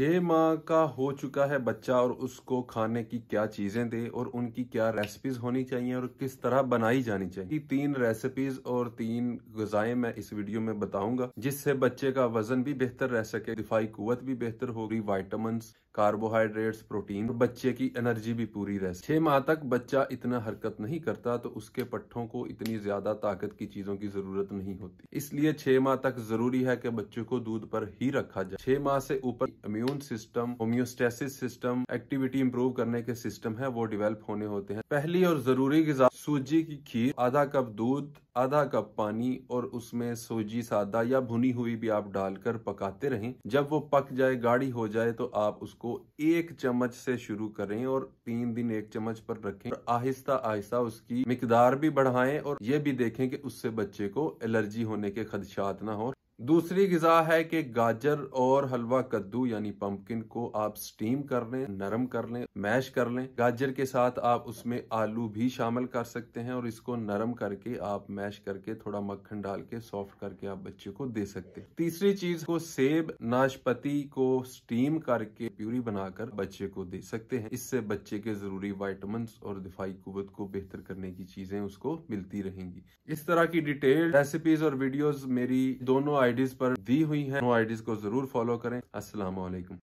छः माह का हो चुका है बच्चा और उसको खाने की क्या चीज़ें दे और उनकी क्या रेसिपीज होनी चाहिए और किस तरह बनाई जानी चाहिए तीन रेसिपीज और तीन गजाएं मैं इस वीडियो में बताऊंगा जिससे बच्चे का वजन भी बेहतर रह सके दिफाई कुत भी बेहतर होगी वाइटामिन कार्बोहाइड्रेट्स प्रोटीन और बच्चे की एनर्जी भी पूरी रह सके छह माह तक बच्चा इतना हरकत नहीं करता तो उसके पट्टों को इतनी ज्यादा ताकत की चीजों की जरूरत नहीं होती इसलिए छह माह तक जरूरी है कि बच्चों को दूध पर ही रखा जाए छह माह से ऊपर immune immune system homeostasis system activity improve करने के सिस्टम है वो डिवेल्प होने होते हैं पहली और जरूरी गजा सूजी की खीर आधा कप दूध आधा कप पानी और उसमें सूजी सादा या भुनी हुई भी आप डालकर पकाते रहें जब वो पक जाए गाढ़ी हो जाए तो आप उसको एक चम्मच से शुरू करें और तीन दिन एक चम्मच पर रखें और आहिस्ता आहिस्ता उसकी मिकदार भी बढ़ाएं और ये भी देखें कि उससे बच्चे को एलर्जी होने के खदशात ना हो दूसरी गजा है कि गाजर और हलवा कद्दू यानी पंपकिन को आप स्टीम कर लें नरम कर लें मैश कर लें गाजर के साथ आप उसमें आलू भी शामिल कर सकते हैं और इसको नरम करके आप मैश करके थोड़ा मक्खन डाल के सॉफ्ट करके आप बच्चे को दे सकते हैं तीसरी चीज को सेब नाशपति को स्टीम करके प्यूरी बनाकर बच्चे को दे सकते हैं इससे बच्चे के जरूरी वाइटमिन और दिफाई कुत को बेहतर करने की चीजें उसको मिलती रहेंगी इस तरह की डिटेल रेसिपीज और वीडियोज मेरी दोनों आईडीज पर दी हुई है वो आईडीज को जरूर फॉलो करें असलामकुम